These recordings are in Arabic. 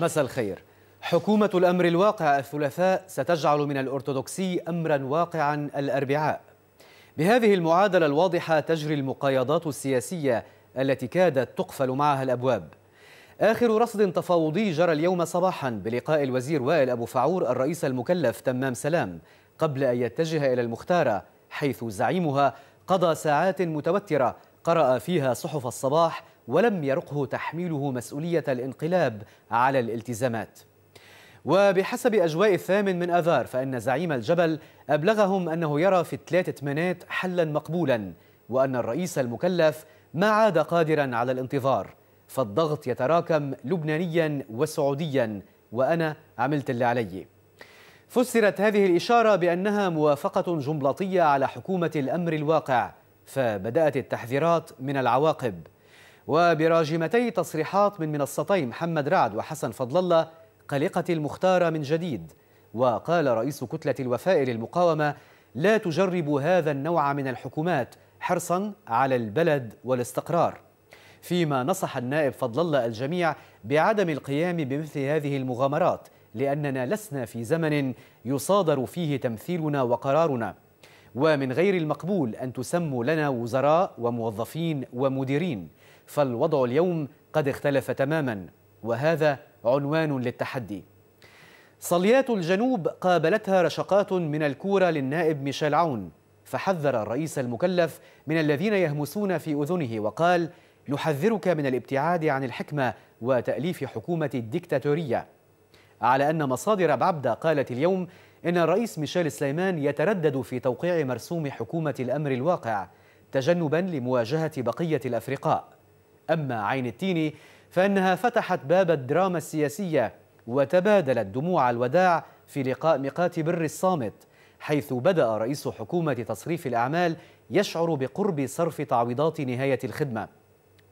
مساء الخير حكومة الأمر الواقع الثلاثاء ستجعل من الأرثوذكسي أمرا واقعا الأربعاء بهذه المعادلة الواضحة تجري المقايضات السياسية التي كادت تقفل معها الأبواب آخر رصد تفاوضي جرى اليوم صباحا بلقاء الوزير وائل أبو فعور الرئيس المكلف تمام سلام قبل أن يتجه إلى المختارة حيث زعيمها قضى ساعات متوترة قرأ فيها صحف الصباح ولم يرقه تحميله مسؤولية الانقلاب على الالتزامات وبحسب أجواء الثامن من آذار فإن زعيم الجبل أبلغهم أنه يرى في الثلاثة ثمانات حلا مقبولا وأن الرئيس المكلف ما عاد قادرا على الانتظار فالضغط يتراكم لبنانيا وسعوديا وأنا عملت اللي علي فسرت هذه الإشارة بأنها موافقة جملطية على حكومة الأمر الواقع فبدأت التحذيرات من العواقب وبراجمتي تصريحات من منصتي محمد رعد وحسن فضل الله قلقة المختارة من جديد وقال رئيس كتلة الوفاء للمقاومة لا تجرب هذا النوع من الحكومات حرصا على البلد والاستقرار فيما نصح النائب فضل الله الجميع بعدم القيام بمثل هذه المغامرات لأننا لسنا في زمن يصادر فيه تمثيلنا وقرارنا ومن غير المقبول أن تسموا لنا وزراء وموظفين ومديرين فالوضع اليوم قد اختلف تماما وهذا عنوان للتحدي صليات الجنوب قابلتها رشقات من الكورة للنائب ميشيل عون فحذر الرئيس المكلف من الذين يهمسون في أذنه وقال نحذرك من الابتعاد عن الحكمة وتأليف حكومة الدكتاتورية على أن مصادر بعبدة قالت اليوم إن الرئيس ميشيل سليمان يتردد في توقيع مرسوم حكومة الأمر الواقع تجنبا لمواجهة بقية الأفرقاء أما عين التين فإنها فتحت باب الدراما السياسية وتبادلت دموع الوداع في لقاء ميقات بر الصامت حيث بدأ رئيس حكومة تصريف الأعمال يشعر بقرب صرف تعويضات نهاية الخدمة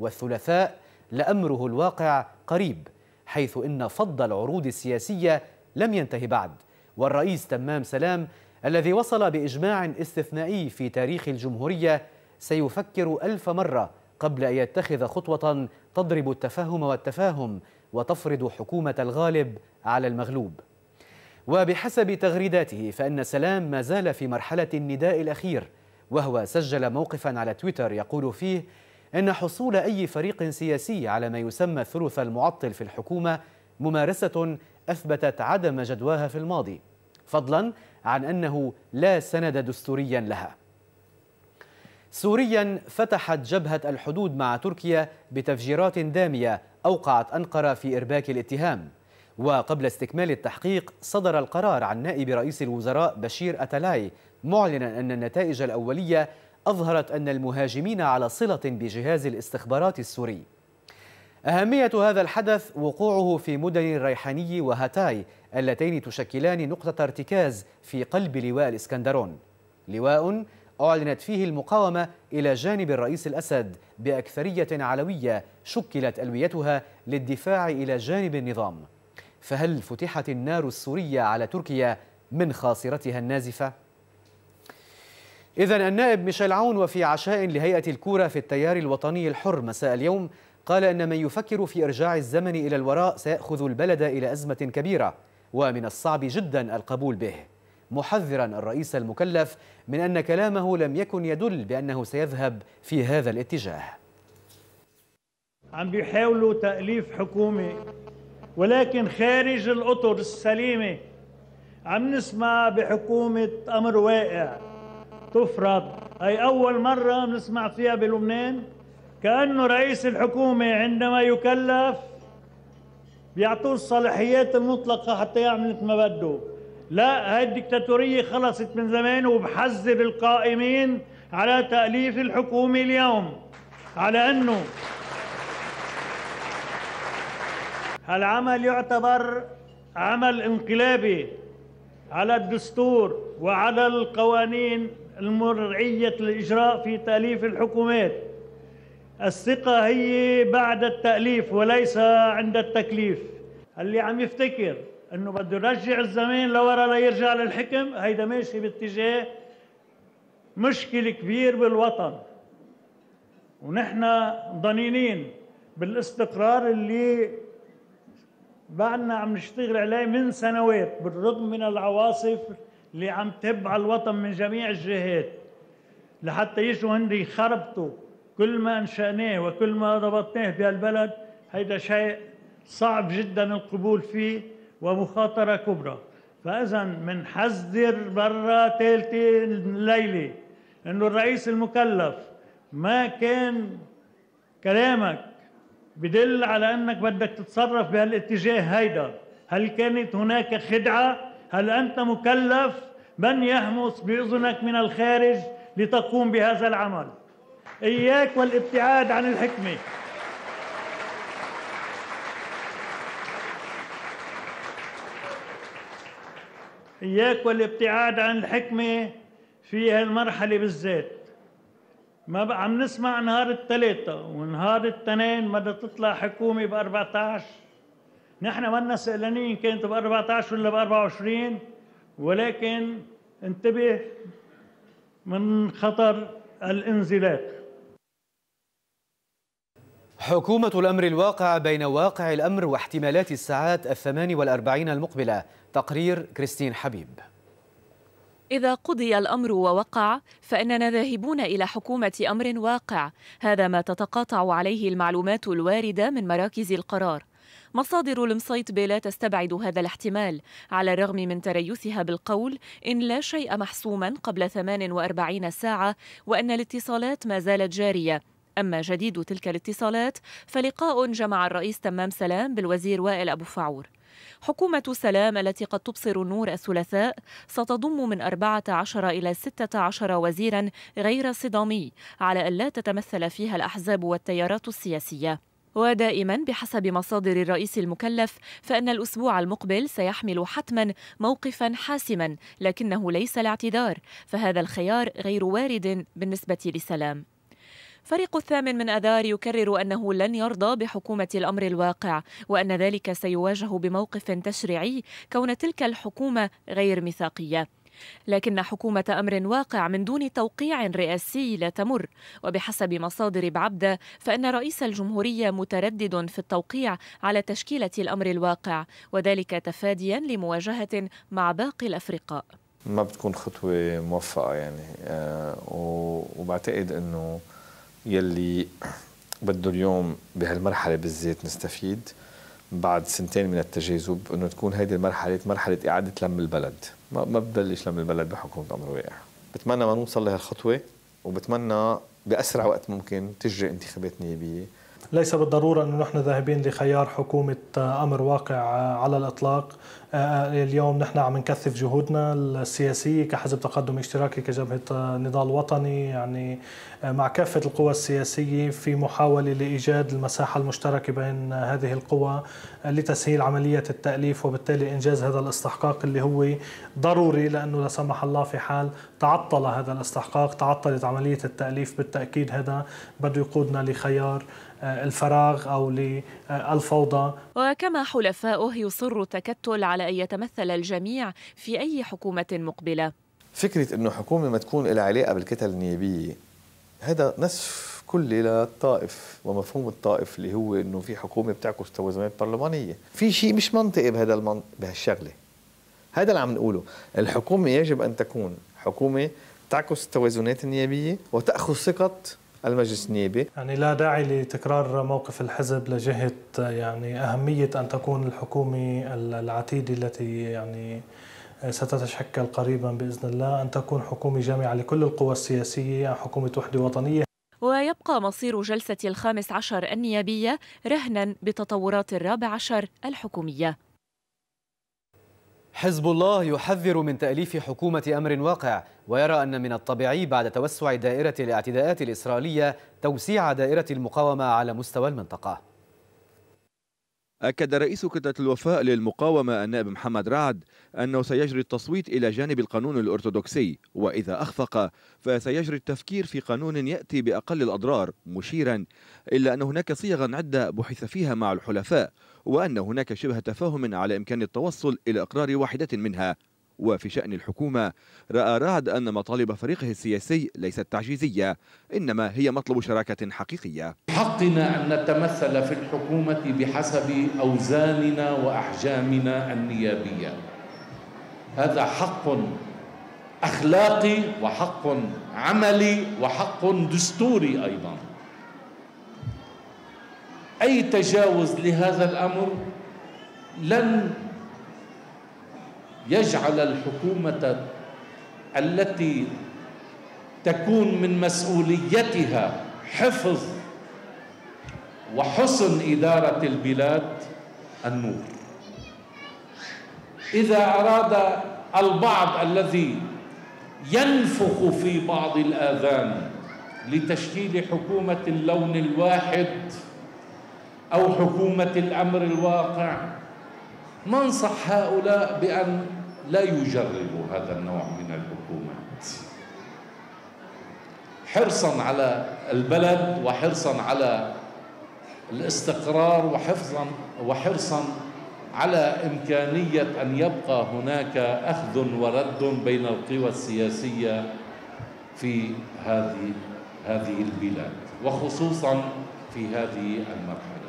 والثلاثاء لأمره الواقع قريب حيث إن فض العروض السياسية لم ينتهي بعد والرئيس تمام سلام الذي وصل بإجماع استثنائي في تاريخ الجمهورية سيفكر ألف مرة قبل أن يتخذ خطوة تضرب التفهم والتفاهم وتفرض حكومة الغالب على المغلوب وبحسب تغريداته فإن سلام ما زال في مرحلة النداء الأخير وهو سجل موقفا على تويتر يقول فيه إن حصول أي فريق سياسي على ما يسمى الثلث المعطل في الحكومة ممارسة أثبتت عدم جدواها في الماضي فضلا عن أنه لا سند دستوريا لها سوريا فتحت جبهة الحدود مع تركيا بتفجيرات دامية أوقعت أنقرة في إرباك الاتهام وقبل استكمال التحقيق صدر القرار عن نائب رئيس الوزراء بشير أتلاي معلنا أن النتائج الأولية أظهرت أن المهاجمين على صلة بجهاز الاستخبارات السوري أهمية هذا الحدث وقوعه في مدن الريحاني وهاتاي اللتين تشكلان نقطة ارتكاز في قلب لواء الإسكندرون لواء أعلنت فيه المقاومة إلى جانب الرئيس الأسد بأكثرية علوية شكلت ألويتها للدفاع إلى جانب النظام فهل فتحت النار السورية على تركيا من خاصرتها النازفة؟ إذا النائب ميشيل عون وفي عشاء لهيئة الكورة في التيار الوطني الحر مساء اليوم قال أن من يفكر في إرجاع الزمن إلى الوراء سيأخذ البلد إلى أزمة كبيرة ومن الصعب جدا القبول به محذرا الرئيس المكلف من أن كلامه لم يكن يدل بأنه سيذهب في هذا الاتجاه عم بيحاولوا تأليف حكومة ولكن خارج الأطر السليمة عم نسمع بحكومة أمر واقع تفرض أي أول مرة بنسمع فيها بلبنان كأنه رئيس الحكومة عندما يكلف بيعطوه الصلاحيات المطلقة حتى يعمل مثل ما بده لا هاي الدكتاتورية خلصت من زمان وبحذر القائمين على تأليف الحكومة اليوم على أنه العمل يعتبر عمل انقلابي على الدستور وعلى القوانين المرعية الإجراء في تأليف الحكومات الثقة هي بعد التأليف وليس عند التكليف اللي عم يفتكر انه بده يرجع الزمان لورا ليرجع للحكم هيدا ماشي باتجاه مشكله كبير بالوطن ونحن ضنينين بالاستقرار اللي بعدنا عم نشتغل عليه من سنوات بالرغم من العواصف اللي عم تهب على الوطن من جميع الجهات لحتى يجوا هن يخربطوا كل ما انشأناه وكل ما ضبطناه بهالبلد هيدا شيء صعب جدا القبول فيه ومخاطرة كبرى فإذا منحذر برا ثالثة الليلة إنه الرئيس المكلف ما كان كلامك بدل على أنك بدك تتصرف بهالاتجاه هيدا هل كانت هناك خدعة؟ هل أنت مكلف؟ من يهمس بأذنك من الخارج لتقوم بهذا العمل؟ إياك والابتعاد عن الحكمة إياك والابتعاد عن الحكمة في هالمرحلة بالذات ما بقى عم نسمع نهار الثلاثة ونهار التنين ما تطلع حكومة ب 14 نحن منا سألانين كانت ب 14 ولا ب 24 ولكن انتبه من خطر الانزلاق حكومة الأمر الواقع بين واقع الأمر واحتمالات الساعات الثمان والأربعين المقبلة تقرير كريستين حبيب إذا قضي الأمر ووقع فإننا ذاهبون إلى حكومة أمر واقع هذا ما تتقاطع عليه المعلومات الواردة من مراكز القرار مصادر المصيطبة لا تستبعد هذا الاحتمال على الرغم من تريثها بالقول إن لا شيء محسوما قبل 48 ساعة وأن الاتصالات ما زالت جارية أما جديد تلك الاتصالات فلقاء جمع الرئيس تمام سلام بالوزير وائل أبو فعور حكومة سلام التي قد تبصر النور الثلاثاء ستضم من 14 إلى 16 وزيرا غير صدامي على ألا تتمثل فيها الأحزاب والتيارات السياسية ودائما بحسب مصادر الرئيس المكلف فان الاسبوع المقبل سيحمل حتما موقفا حاسما لكنه ليس الاعتذار فهذا الخيار غير وارد بالنسبه لسلام فريق الثامن من أذار يكرر أنه لن يرضى بحكومة الأمر الواقع وأن ذلك سيواجه بموقف تشريعي كون تلك الحكومة غير ميثاقية لكن حكومة أمر واقع من دون توقيع رئاسي لا تمر وبحسب مصادر بعبدة فإن رئيس الجمهورية متردد في التوقيع على تشكيلة الأمر الواقع وذلك تفاديا لمواجهة مع باقي الأفرقاء ما بتكون خطوة موفقة يعني أه وبعتقد أنه يلي بده اليوم بهالمرحله بالذات نستفيد بعد سنتين من التجاذب انه تكون هيدي المرحله مرحله اعاده لم البلد ما, ما ببلش لم البلد بحكم الامر واقع بتمنى ما نوصل لهالخطوه وبتمنى باسرع وقت ممكن تجري انتخابات نيابيه ليس بالضرورة أنه نحن ذاهبين لخيار حكومة آه، أمر واقع آه، على الإطلاق آه، اليوم نحن عم نكثف جهودنا السياسية كحزب تقدم اشتراكي كجبهة نضال وطني يعني مع كافة القوى السياسية في محاولة لإيجاد المساحة المشتركة بين هذه القوى لتسهيل عملية التأليف وبالتالي إنجاز هذا الاستحقاق اللي هو ضروري لأنه لا سمح الله في حال تعطل هذا الاستحقاق تعطلت عملية التأليف بالتأكيد هذا بده يقودنا لخيار الفراغ أو للفوضى وكما حلفاؤه يصر التكتل على أن يتمثل الجميع في أي حكومة مقبلة فكرة أنه حكومة ما تكون لها علاقة بالكتل النيابية هذا نصف كلي للطائف ومفهوم الطائف اللي هو انه في حكومه بتعكس توازنات برلمانيه، في شيء مش منطقي بهذا المن... بهالشغله. هذا اللي عم نقوله، الحكومه يجب ان تكون حكومه تعكس التوازنات النيابيه وتاخذ ثقه المجلس النيابي يعني لا داعي لتكرار موقف الحزب لجهة يعني أهمية أن تكون الحكومة العتيدة التي يعني ستتشكل قريبا بإذن الله أن تكون حكومة جامعة لكل القوى السياسية يعني حكومة وحدة وطنية ويبقى مصير جلسة الخامس عشر النيابية رهنا بتطورات الرابع عشر الحكومية حزب الله يحذر من تأليف حكومة أمر واقع ويرى أن من الطبيعي بعد توسع دائرة الاعتداءات الإسرائيلية توسيع دائرة المقاومة على مستوى المنطقة أكد رئيس كتلة الوفاء للمقاومة النائب محمد رعد أنه سيجري التصويت إلى جانب القانون الأرثوذكسي وإذا أخفق فسيجري التفكير في قانون يأتي بأقل الأضرار مشيرا إلا أن هناك صيغا عدة بحث فيها مع الحلفاء وأن هناك شبه تفاهم على إمكان التوصل إلى إقرار واحدة منها وفي شأن الحكومة رأى رعد أن مطالب فريقه السياسي ليست تعجيزية إنما هي مطلب شراكة حقيقية حقنا أن نتمثل في الحكومة بحسب أوزاننا وأحجامنا النيابية هذا حق أخلاقي وحق عملي وحق دستوري أيضا أي تجاوز لهذا الأمر لن يجعل الحكومة التي تكون من مسؤوليتها حفظ وحسن إدارة البلاد النور إذا أراد البعض الذي ينفخ في بعض الآذان لتشكيل حكومة اللون الواحد أو حكومة الأمر الواقع ننصح هؤلاء بأن لا يجربوا هذا النوع من الحكومات حرصا على البلد وحرصا على الاستقرار وحفظا وحرصا على إمكانية أن يبقى هناك أخذ ورد بين القوى السياسية في هذه هذه البلاد وخصوصا في هذه المرحلة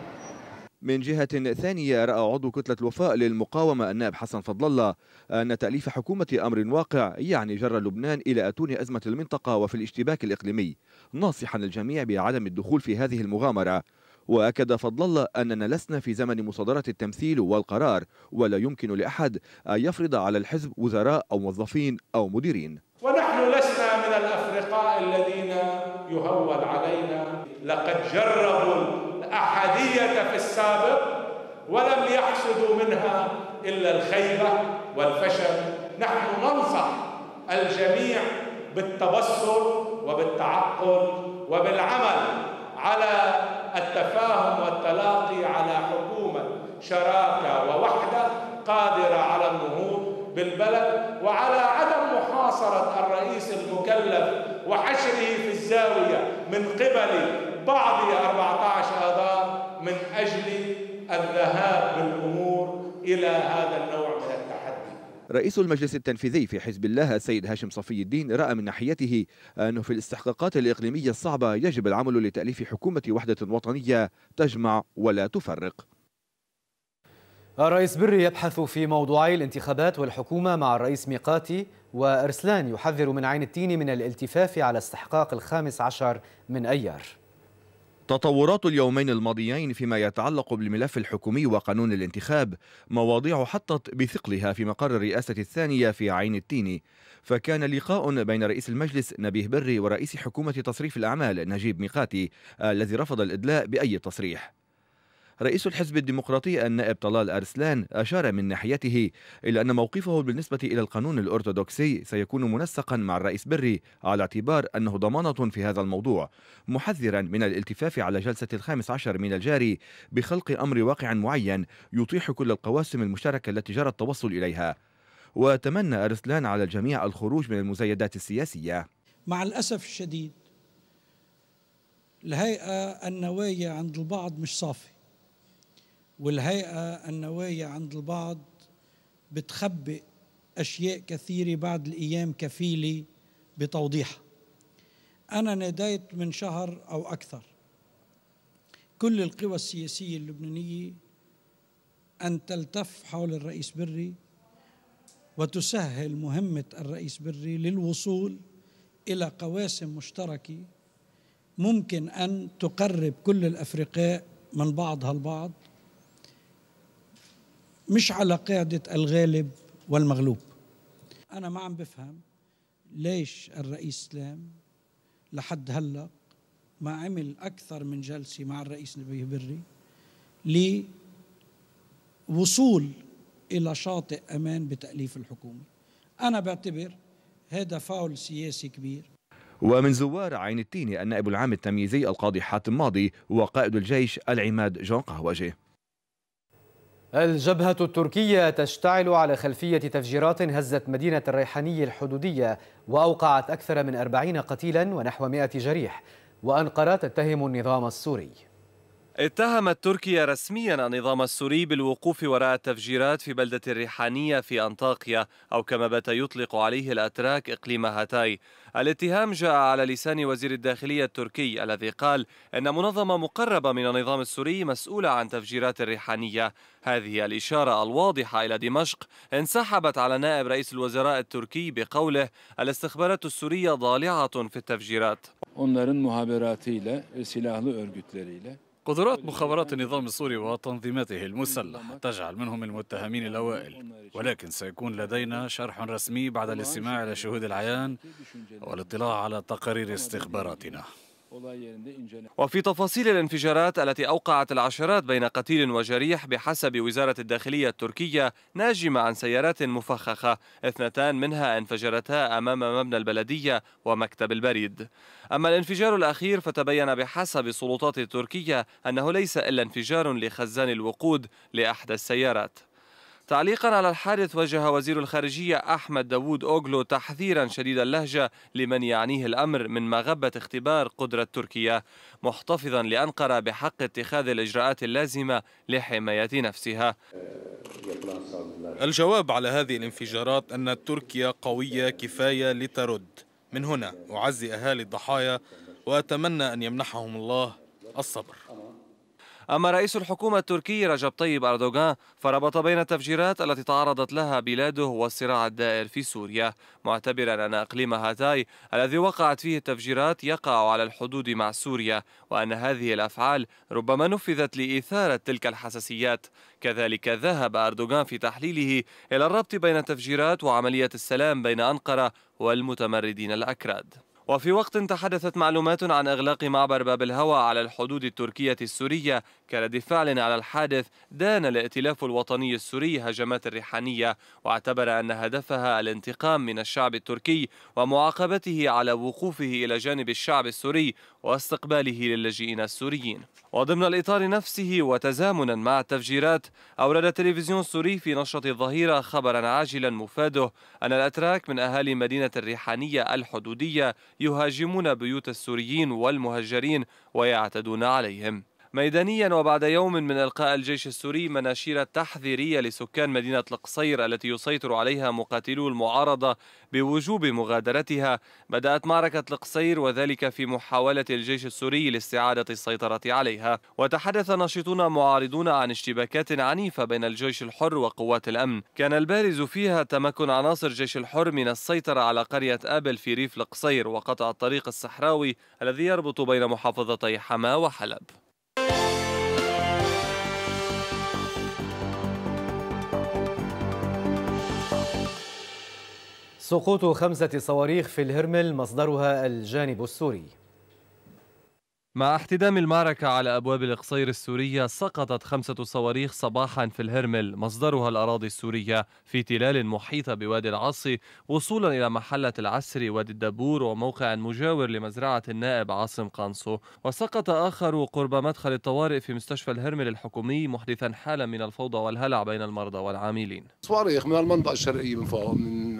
من جهة ثانية رأى عضو كتلة الوفاء للمقاومة النائب حسن فضل الله أن تأليف حكومة أمر واقع يعني جر لبنان إلى أتون أزمة المنطقة وفي الاشتباك الإقليمي ناصحا الجميع بعدم الدخول في هذه المغامرة وأكد فضل الله أننا لسنا في زمن مصادرة التمثيل والقرار ولا يمكن لأحد أن يفرض على الحزب وزراء أو موظفين أو مديرين ونحن لسنا من الأفرقاء الذين يهول علينا لقد جربوا الأحدية في السابق ولم يحصدوا منها إلا الخيبة والفشل نحن ننصح الجميع بالتبصر وبالتعقل وبالعمل على التفاهم والتلاقي على حكومة شراكة ووحدة قادرة على النهوض بالبلد وعلى عدم محاصرة الرئيس المكلف وحشره في الزاوية من قبل البعض يا 14 آذار من أجل الذهاب بالأمور إلى هذا النوع من التحدي رئيس المجلس التنفيذي في حزب الله السيد هاشم صفي الدين رأى من ناحيته أنه في الاستحقاقات الإقليمية الصعبة يجب العمل لتأليف حكومة وحدة وطنية تجمع ولا تفرق الرئيس بري يبحث في موضوعي الانتخابات والحكومة مع الرئيس ميقاتي وأرسلان يحذر من عين التين من الالتفاف على استحقاق الخامس عشر من أيار تطورات اليومين الماضيين فيما يتعلق بالملف الحكومي وقانون الانتخاب مواضيع حطت بثقلها في مقر الرئاسة الثانية في عين التين فكان لقاء بين رئيس المجلس نبيه بري ورئيس حكومة تصريف الأعمال نجيب ميقاتي الذي رفض الإدلاء بأي تصريح رئيس الحزب الديمقراطي النائب طلال أرسلان أشار من ناحيته إلى أن موقفه بالنسبة إلى القانون الأرثوذكسي سيكون منسقا مع الرئيس بري على اعتبار أنه ضمانة في هذا الموضوع محذرا من الالتفاف على جلسة الخامس عشر من الجاري بخلق أمر واقع معين يطيح كل القواسم المشتركة التي جرى التوصل إليها وتمنى أرسلان على الجميع الخروج من المزايدات السياسية مع الأسف الشديد الهيئة النوايا عند البعض مش صافي والهيئة النوايا عند البعض بتخبئ أشياء كثيرة بعد الأيام كفيلة بتوضيحها أنا ناديت من شهر أو أكثر كل القوى السياسية اللبنانية أن تلتف حول الرئيس بري وتسهل مهمة الرئيس بري للوصول إلى قواسم مشتركة ممكن أن تقرب كل الأفرقاء من بعضها البعض مش على قاعدة الغالب والمغلوب أنا ما عم بفهم ليش الرئيس سلام لحد هلأ ما عمل أكثر من جلسة مع الرئيس نبيه بري لوصول إلى شاطئ أمان بتأليف الحكومة أنا بعتبر هذا فاول سياسي كبير ومن زوار عين التين النائب العام التمييزي القاضي حاتم ماضي وقائد الجيش العماد جون قهوجي الجبهة التركية تشتعل على خلفية تفجيرات هزت مدينة الريحانية الحدودية وأوقعت أكثر من أربعين قتيلا ونحو مئة جريح وأنقرة تتهم النظام السوري اتهمت تركيا رسميا النظام السوري بالوقوف وراء التفجيرات في بلدة الريحانية في أنطاقيا أو كما بات يطلق عليه الأتراك إقليم هاتاي الاتهام جاء على لسان وزير الداخلية التركي الذي قال أن منظمة مقربة من النظام السوري مسؤولة عن تفجيرات الريحانية هذه الإشارة الواضحة إلى دمشق انسحبت على نائب رئيس الوزراء التركي بقوله الاستخبارات السورية ضالعة في التفجيرات onların ve silahlı örgütleriyle قدرات مخابرات النظام السوري وتنظيماته المسلحة تجعل منهم المتهمين الأوائل ولكن سيكون لدينا شرح رسمي بعد الاستماع إلى شهود العيان والاطلاع على تقارير استخباراتنا وفي تفاصيل الانفجارات التي أوقعت العشرات بين قتيل وجريح بحسب وزارة الداخلية التركية ناجمة عن سيارات مفخخة اثنتان منها انفجرتا أمام مبنى البلدية ومكتب البريد أما الانفجار الأخير فتبين بحسب السلطات التركية أنه ليس إلا انفجار لخزان الوقود لأحدى السيارات تعليقا على الحادث وجه وزير الخارجية أحمد داوود أوغلو تحذيرا شديد اللهجة لمن يعنيه الأمر من مغبة اختبار قدرة تركيا محتفظا لأنقرة بحق اتخاذ الإجراءات اللازمة لحماية نفسها الجواب على هذه الانفجارات أن تركيا قوية كفاية لترد من هنا أعزي أهالي الضحايا وأتمنى أن يمنحهم الله الصبر أما رئيس الحكومة التركي رجب طيب أردوغان فربط بين التفجيرات التي تعرضت لها بلاده والصراع الدائر في سوريا معتبرا أن أقليم هاتاي الذي وقعت فيه التفجيرات يقع على الحدود مع سوريا وأن هذه الأفعال ربما نفذت لإثارة تلك الحساسيات كذلك ذهب أردوغان في تحليله إلى الربط بين التفجيرات وعملية السلام بين أنقرة والمتمردين الأكراد وفي وقت تحدثت معلومات عن إغلاق معبر باب الهوى على الحدود التركية السورية كرد فعل على الحادث دان الائتلاف الوطني السوري هجمات الريحانية واعتبر أن هدفها الانتقام من الشعب التركي ومعاقبته على وقوفه إلى جانب الشعب السوري واستقباله للاجئين السوريين وضمن الإطار نفسه وتزامنا مع التفجيرات أورد تلفزيون سوري في نشرة الظهيرة خبرا عاجلا مفاده أن الأتراك من أهالي مدينة الريحانية الحدودية يهاجمون بيوت السوريين والمهجرين ويعتدون عليهم ميدانيا وبعد يوم من إلقاء الجيش السوري مناشير تحذيرية لسكان مدينة القصير التي يسيطر عليها مقاتلو المعارضة بوجوب مغادرتها بدأت معركة القصير وذلك في محاولة الجيش السوري لاستعادة السيطرة عليها وتحدث ناشطون معارضون عن اشتباكات عنيفة بين الجيش الحر وقوات الأمن كان البارز فيها تمكن عناصر الجيش الحر من السيطرة على قرية آبل في ريف القصير وقطع الطريق الصحراوي الذي يربط بين محافظتي حما وحلب سقوط خمسة صواريخ في الهرمل مصدرها الجانب السوري مع احتدام المعركة على أبواب القصير السورية سقطت خمسة صواريخ صباحا في الهرمل مصدرها الأراضي السورية في تلال محيطة بوادي العاصي وصولا إلى محلة العسري وادي الدبور وموقع مجاور لمزرعة النائب عاصم قانصو وسقط آخر قرب مدخل الطوارئ في مستشفى الهرمل الحكومي محدثا حالا من الفوضى والهلع بين المرضى والعاملين صواريخ من المنطقة الشرقية من فوق من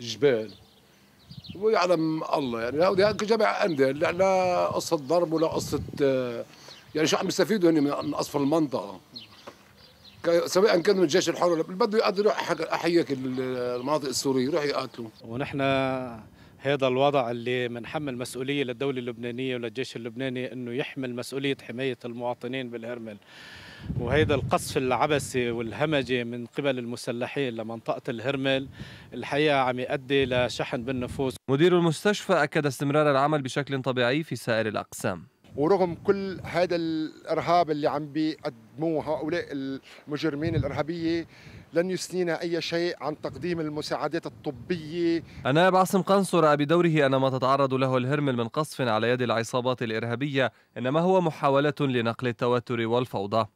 الجبال ويعلم الله يعني هذه جميع انديه لا قصه ضرب ولا قصه آه، يعني شو عم يستفيدوا هن من اصفر المنطقه سواء كانوا من الجيش الحر ولا بده يقاتلوا احياك المناطق السوريه يروح يقاتلوا ونحن هذا الوضع اللي بنحمل مسؤوليه للدوله اللبنانيه وللجيش اللبناني انه يحمل مسؤوليه حمايه المواطنين بالهرمل وهيدا القصف العبثي والهمجي من قبل المسلحين لمنطقة الهرمل الحقيقة عم يؤدي لشحن بالنفوس مدير المستشفى أكد استمرار العمل بشكل طبيعي في سائر الأقسام ورغم كل هذا الارهاب اللي عم بيقدموه هؤلاء المجرمين الارهابيه لن يثنينا اي شيء عن تقديم المساعدات الطبيه النائب عاصم قنصر رأى بدوره ان ما تتعرض له الهرمل من قصف على يد العصابات الارهابيه انما هو محاوله لنقل التوتر والفوضى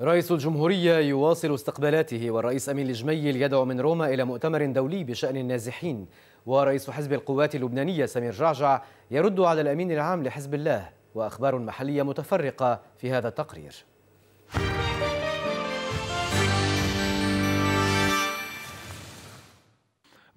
رئيس الجمهورية يواصل استقبالاته والرئيس أمين الجميل يدعو من روما إلى مؤتمر دولي بشأن النازحين ورئيس حزب القوات اللبنانية سمير جعجع يرد على الأمين العام لحزب الله وأخبار محلية متفرقة في هذا التقرير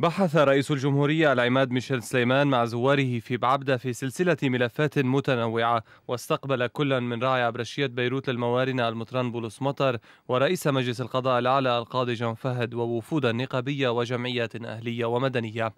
بحث رئيس الجمهورية العماد ميشيل سليمان مع زواره في بعبدة في سلسلة ملفات متنوعة واستقبل كلا من راعي عبرشية بيروت للموارنة بولس مطر ورئيس مجلس القضاء الأعلى القاضي جان فهد ووفودا نقابية وجمعيات أهلية ومدنية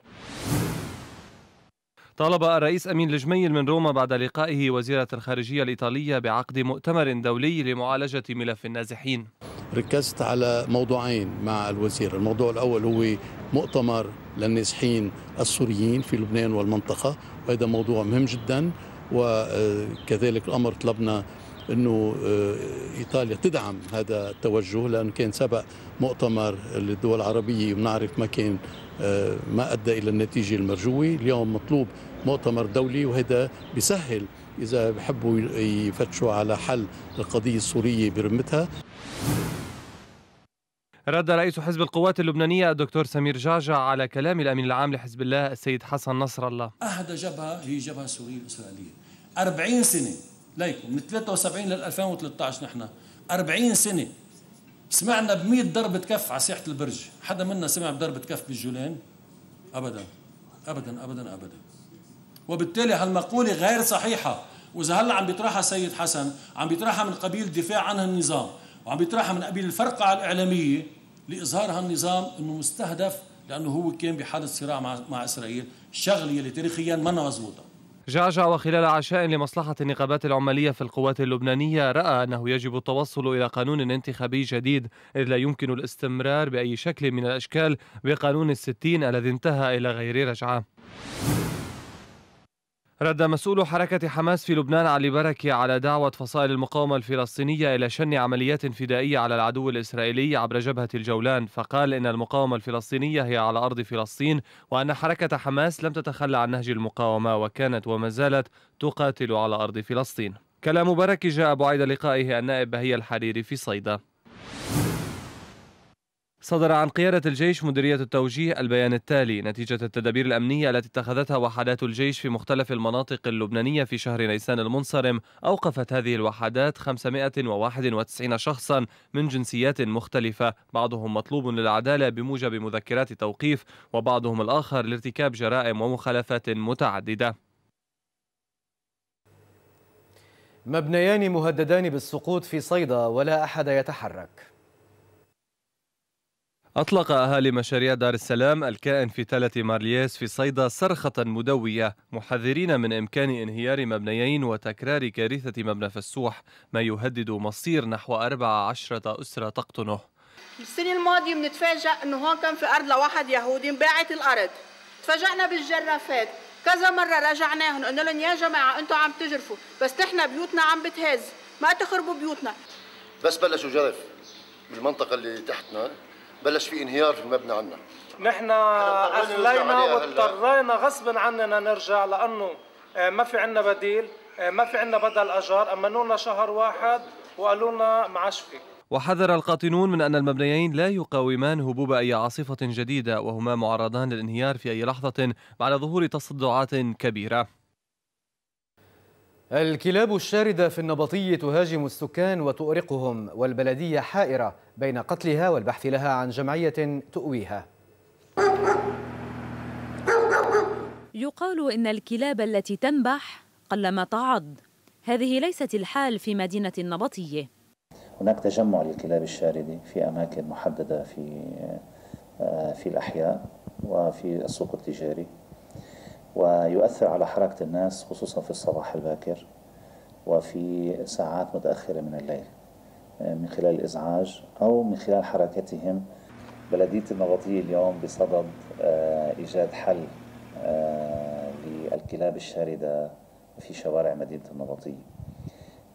طالب الرئيس أمين الجميل من روما بعد لقائه وزيرة الخارجية الإيطالية بعقد مؤتمر دولي لمعالجة ملف النازحين ركزت على موضوعين مع الوزير الموضوع الأول هو مؤتمر للنازحين السوريين في لبنان والمنطقة وهذا موضوع مهم جدا وكذلك الأمر طلبنا انه آه، ايطاليا تدعم هذا التوجه لان كان سبق مؤتمر للدول العربيه بنعرف ما كان آه، ما ادى الى النتيجه المرجوه، اليوم مطلوب مؤتمر دولي وهذا بيسهل اذا بحبوا يفتشوا على حل القضيه السوريه برمتها. رد رئيس حزب القوات اللبنانية الدكتور سمير جعجع على كلام الأمين العام لحزب الله السيد حسن نصر الله أحد جبهة هي جبهة سورية الإسرائيلية 40 سنة ليكم من 73 لل 2013 نحن 40 سنه سمعنا ب 100 ضربة كف على ساحة البرج، حدا منا سمع بضربة كف بالجولان؟ أبداً أبداً أبداً أبداً. وبالتالي هالمقولة غير صحيحة، وإذا هلا عم بيطرحها سيد حسن، عم بيطرحها من قبيل الدفاع عن هالنظام، وعم بيطرحها من قبيل الفرقعة الإعلامية لإظهار هالنظام إنه مستهدف لأنه هو كان بحاله صراع مع, مع إسرائيل، شغله اللي تاريخياً ما مضبوطه. جعجع وخلال عشاء لمصلحة النقابات العمالية في القوات اللبنانية رأى أنه يجب التوصل إلى قانون انتخابي جديد إذ لا يمكن الاستمرار بأي شكل من الأشكال بقانون الستين الذي انتهى إلى غير رجعة رد مسؤول حركة حماس في لبنان علي بركي على دعوة فصائل المقاومة الفلسطينية إلى شن عمليات فدائية على العدو الإسرائيلي عبر جبهة الجولان فقال إن المقاومة الفلسطينية هي على أرض فلسطين وأن حركة حماس لم تتخلى عن نهج المقاومة وكانت وما زالت تقاتل على أرض فلسطين كلام بركي جاء بعيد لقائه النائب بهي الحريري في صيدا صدر عن قيادة الجيش مديرية التوجيه البيان التالي نتيجة التدابير الأمنية التي اتخذتها وحدات الجيش في مختلف المناطق اللبنانية في شهر نيسان المنصرم أوقفت هذه الوحدات 591 شخصا من جنسيات مختلفة بعضهم مطلوب للعدالة بموجب مذكرات توقيف وبعضهم الآخر لارتكاب جرائم ومخالفات متعددة مبنيان مهددان بالسقوط في صيدا ولا أحد يتحرك أطلق أهالي مشاريع دار السلام الكائن في تلة مارلييس في صيدا صرخة مدوية محذرين من إمكان انهيار مبنيين وتكرار كارثة مبنى فسوح ما يهدد مصير نحو 14 أسرة تقطنه السنة الماضية بنتفاجأ أنه هون كان في أرض لواحد يهودي انباعت الأرض تفاجأنا بالجرافات كذا مرة رجعناهم قلنا لهم يا جماعة أنتم عم تجرفوا بس نحن بيوتنا عم بتهز ما تخربوا بيوتنا بس بلشوا جرف بالمنطقة اللي تحتنا بلش في انهيار في المبنى عندنا نحن اخلينا واضطرينا غصبا عننا نرجع لانه آه، ما في عندنا بديل آه، ما في عندنا بدل اجار امنونا شهر واحد وقالوا لنا معاش فيك وحذر القاطنون من أن المبنيين لا يقاومان هبوب أي عاصفة جديدة وهما معرضان للانهيار في أي لحظة بعد ظهور تصدعات كبيرة الكلاب الشاردة في النبطي تهاجم السكان وتؤرقهم والبلدية حائرة بين قتلها والبحث لها عن جمعية تؤويها يقال إن الكلاب التي تنبح قلما تعض هذه ليست الحال في مدينة النبطية هناك تجمع للكلاب الشاردة في أماكن محددة في آه، في الأحياء وفي السوق التجاري ويؤثر على حركة الناس خصوصا في الصباح الباكر وفي ساعات متأخرة من الليل من خلال الإزعاج أو من خلال حركتهم بلدية النبطية اليوم بصدد آه، إيجاد حل آه، للكلاب الشاردة في شوارع مدينة النبطية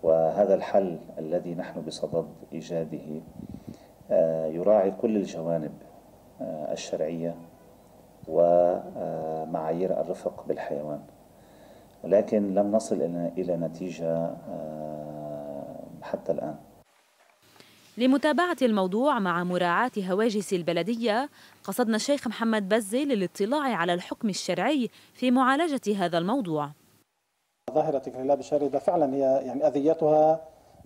وهذا الحل الذي نحن بصدد إيجاده آه، يراعي كل الجوانب الشرعية ومعايير الرفق بالحيوان لكن لم نصل إلى نتيجة آه، حتى الآن لمتابعة الموضوع مع مراعاة هواجس البلدية قصدنا الشيخ محمد بزي للاطلاع على الحكم الشرعي في معالجة هذا الموضوع ظاهرة الكلاب الشاردة فعلا هي يعني أذيتها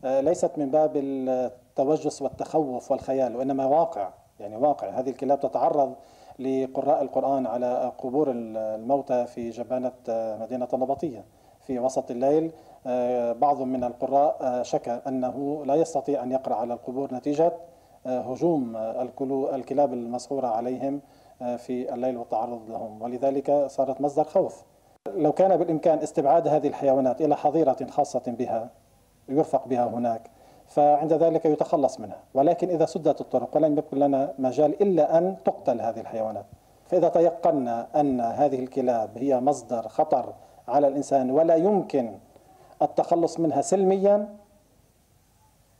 آه، ليست من باب التوجس والتخوف والخيال وإنما واقع يعني واقع هذه الكلاب تتعرض لقراء القرآن على قبور الموتى في جبانة آه، مدينة النبطية في وسط الليل آه، بعض من القراء آه، شكى أنه لا يستطيع أن يقرأ على القبور نتيجة هجوم الكلاب المسعورة عليهم في الليل والتعرض لهم ولذلك صارت مصدر خوف لو كان بالإمكان استبعاد هذه الحيوانات إلى حظيرة خاصة بها يرفق بها هناك فعند ذلك يتخلص منها ولكن إذا سدت الطرق ولم يكن لنا مجال إلا أن تقتل هذه الحيوانات فإذا تيقنا أن هذه الكلاب هي مصدر خطر على الإنسان ولا يمكن التخلص منها سلميا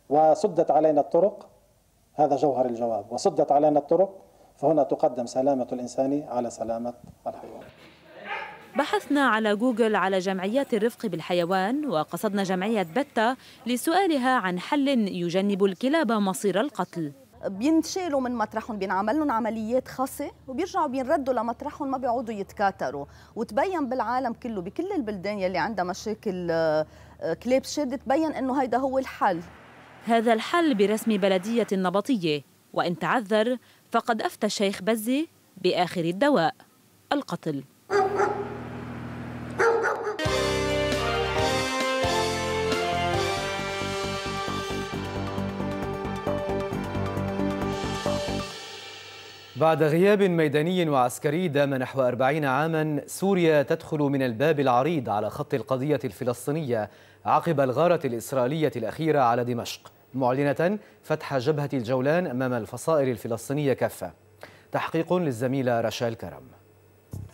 وسدت علينا الطرق هذا جوهر الجواب وسدت علينا الطرق فهنا تقدم سلامة الإنسان على سلامة بحثنا على جوجل على جمعيات الرفق بالحيوان وقصدنا جمعية بتا لسؤالها عن حل يجنب الكلاب مصير القتل بينشالوا من مطرحهم بينعمل لهم عمليات خاصة وبيرجعوا بينردوا لمطرحهم ما بيعودوا يتكاتروا وتبين بالعالم كله بكل البلدان يلي عندها مشاكل آه، كلاب شادة تبين انه هيدا هو الحل هذا الحل برسم بلدية نبطية وإن تعذر فقد أفتى الشيخ بزي بآخر الدواء القتل بعد غياب ميداني وعسكري دام نحو أربعين عاما سوريا تدخل من الباب العريض على خط القضية الفلسطينية عقب الغارة الإسرائيلية الأخيرة على دمشق معلنة فتح جبهة الجولان أمام الفصائل الفلسطينية كافة تحقيق للزميلة رشال كرم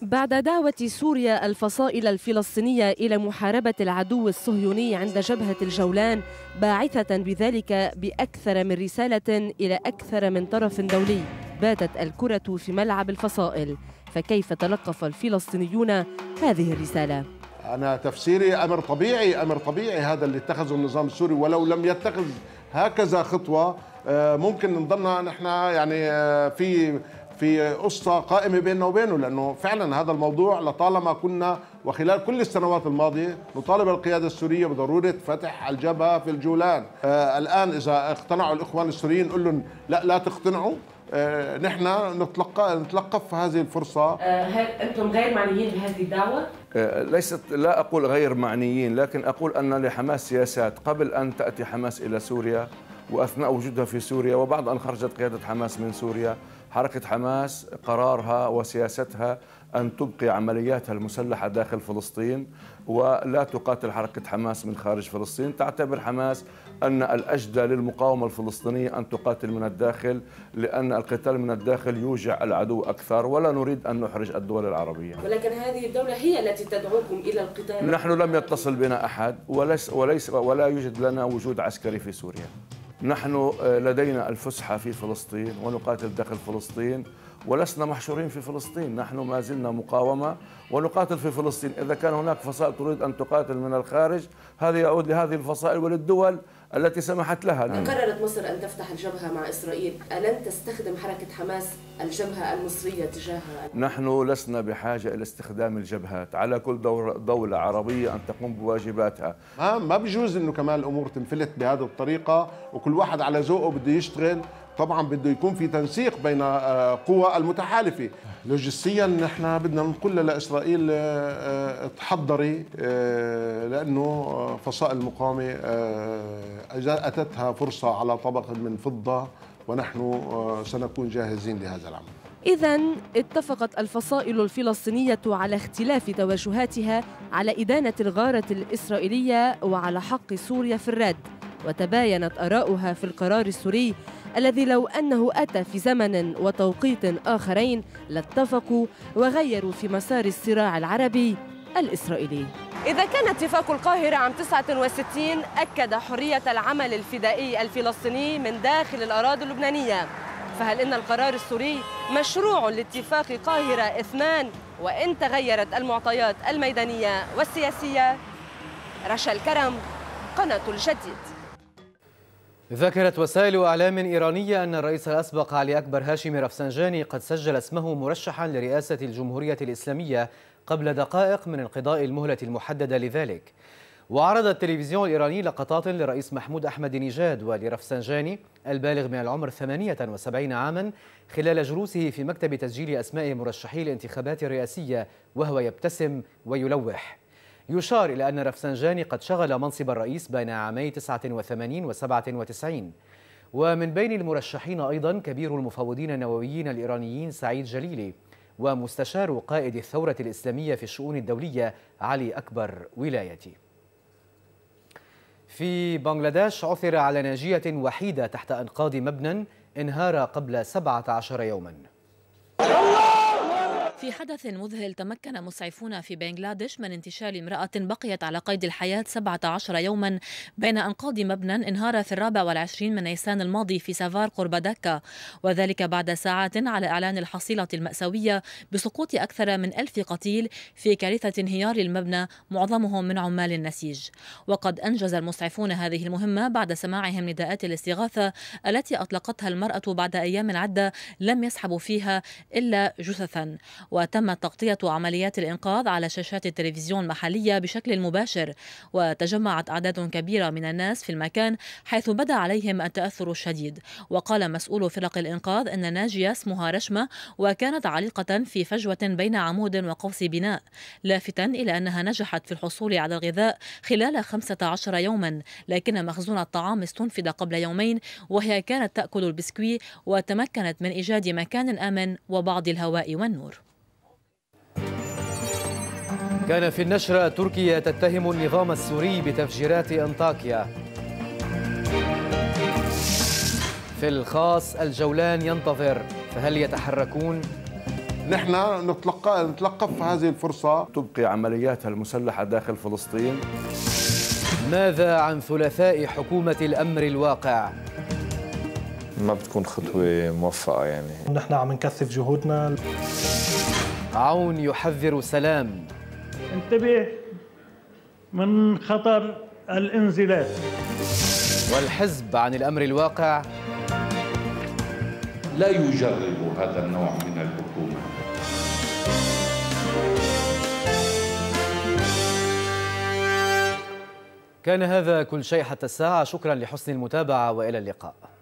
بعد دعوة سوريا الفصائل الفلسطينية إلى محاربة العدو الصهيوني عند جبهة الجولان باعثة بذلك بأكثر من رسالة إلى أكثر من طرف دولي باتت الكرة في ملعب الفصائل فكيف تلقف الفلسطينيون هذه الرسالة؟ أنا تفسيري أمر طبيعي أمر طبيعي هذا اللي اتخذه النظام السوري ولو لم يتخذ هكذا خطوة آه، ممكن نضلنا نحن يعني آه، في في قصة قائمة بيننا وبينه لأنه فعلا هذا الموضوع لطالما كنا وخلال كل السنوات الماضية نطالب القيادة السورية بضرورة فتح الجبهة في الجولان آه، الآن إذا اقتنعوا الإخوان السوريين قل لهم لا لا تقتنعوا آه، نحن نتلقى نتلقف هذه الفرصه آه، هل انتم غير معنيين بهذه الدعوه؟ آه، ليست لا اقول غير معنيين لكن اقول ان لحماس سياسات قبل ان تاتي حماس الى سوريا واثناء وجودها في سوريا وبعد ان خرجت قياده حماس من سوريا حركه حماس قرارها وسياستها أن تبقي عملياتها المسلحة داخل فلسطين ولا تقاتل حركة حماس من خارج فلسطين تعتبر حماس أن الأجدى للمقاومة الفلسطينية أن تقاتل من الداخل لأن القتال من الداخل يوجع العدو أكثر ولا نريد أن نحرج الدول العربية ولكن هذه الدولة هي التي تدعوكم إلى القتال نحن لم يتصل بنا أحد وليس, وليس ولا يوجد لنا وجود عسكري في سوريا نحن آه، لدينا الفسحة في فلسطين ونقاتل داخل فلسطين ولسنا محشورين في فلسطين نحن ما زلنا مقاومة ونقاتل في فلسطين إذا كان هناك فصائل تريد أن تقاتل من الخارج هذا يعود لهذه الفصائل وللدول التي سمحت لها قررت نعم. مصر أن تفتح الجبهة مع إسرائيل ألن تستخدم حركة حماس الجبهة المصرية تجاهها؟ نحن لسنا بحاجة إلى استخدام الجبهات على كل دولة عربية أن تقوم بواجباتها ما ما بجوز أنه كمان الأمور تنفلت بهذه الطريقة وكل واحد على ذوقه بده يشتغل طبعا بده يكون في تنسيق بين آه، قوى المتحالفه لوجستيا نحن بدنا نقول لاسرائيل آه، آه، تحضري لانه فصائل المقاومه اتتها فرصه على طبق من فضه ونحن سنكون جاهزين لهذا العمل إذا اتفقت الفصائل الفلسطينية على اختلاف توجهاتها على إدانة الغارة الإسرائيلية وعلى حق سوريا في الرد وتباينت آراؤها في القرار السوري الذي لو أنه أتى في زمن وتوقيت آخرين لاتفقوا وغيروا في مسار الصراع العربي الإسرائيلي إذا كان اتفاق القاهرة عام 69 أكد حرية العمل الفدائي الفلسطيني من داخل الأراضي اللبنانية فهل إن القرار السوري مشروع لاتفاق قاهرة اثنان وإن تغيرت المعطيات الميدانية والسياسية رشا الكرم قناة الجديد ذكرت وسائل أعلام إيرانية أن الرئيس الأسبق علي أكبر هاشم رفسنجاني قد سجل اسمه مرشحا لرئاسة الجمهورية الإسلامية قبل دقائق من انقضاء المهلة المحددة لذلك وعرض التلفزيون الإيراني لقطات للرئيس محمود أحمد نجاد ولرفسنجاني البالغ من العمر 78 عاما خلال جلوسه في مكتب تسجيل أسماء مرشحي الانتخابات الرئاسية وهو يبتسم ويلوح يشار إلى أن رفسنجاني قد شغل منصب الرئيس بين عامي 89 و 97 ومن بين المرشحين أيضا كبير المفاوضين النوويين الإيرانيين سعيد جليلي ومستشار قائد الثورة الإسلامية في الشؤون الدولية علي أكبر ولايتي في بنغلاديش عثر على ناجية وحيدة تحت أنقاض مبنى انهار قبل 17 يوماً في حدث مذهل تمكن مسعفون في بنغلاديش من انتشال امرأة بقيت على قيد الحياة 17 يوما بين أنقاض مبنى انهار في الرابع والعشرين من نيسان الماضي في سافار قرب دكا وذلك بعد ساعات على إعلان الحصيلة المأساوية بسقوط أكثر من ألف قتيل في كارثة انهيار المبنى معظمهم من عمال النسيج وقد أنجز المسعفون هذه المهمة بعد سماعهم نداءات الاستغاثة التي أطلقتها المرأة بعد أيام عدة لم يسحبوا فيها إلا جثثا وتمت تغطية عمليات الإنقاذ على شاشات التلفزيون المحلية بشكل مباشر وتجمعت أعداد كبيرة من الناس في المكان حيث بدا عليهم التأثر الشديد وقال مسؤول فرق الإنقاذ أن ناجية اسمها رشمة وكانت عالقة في فجوة بين عمود وقوس بناء لافتا إلى أنها نجحت في الحصول على الغذاء خلال 15 يوما لكن مخزون الطعام استنفد قبل يومين وهي كانت تأكل البسكوي وتمكنت من إيجاد مكان آمن وبعض الهواء والنور كان في النشرة تركيا تتهم النظام السوري بتفجيرات أنطاكيا في الخاص الجولان ينتظر فهل يتحركون؟ نحن نتلقى نتلقف هذه الفرصة تبقي عملياتها المسلحة داخل فلسطين ماذا عن ثلاثاء حكومة الأمر الواقع؟ ما بتكون خطوة موفقة يعني نحن عم نكثف جهودنا عون يحذر سلام انتبه من خطر الانزلاق والحزب عن الأمر الواقع لا يجرب هذا النوع من الحكومة كان هذا كل شيء حتى الساعة شكرا لحسن المتابعة وإلى اللقاء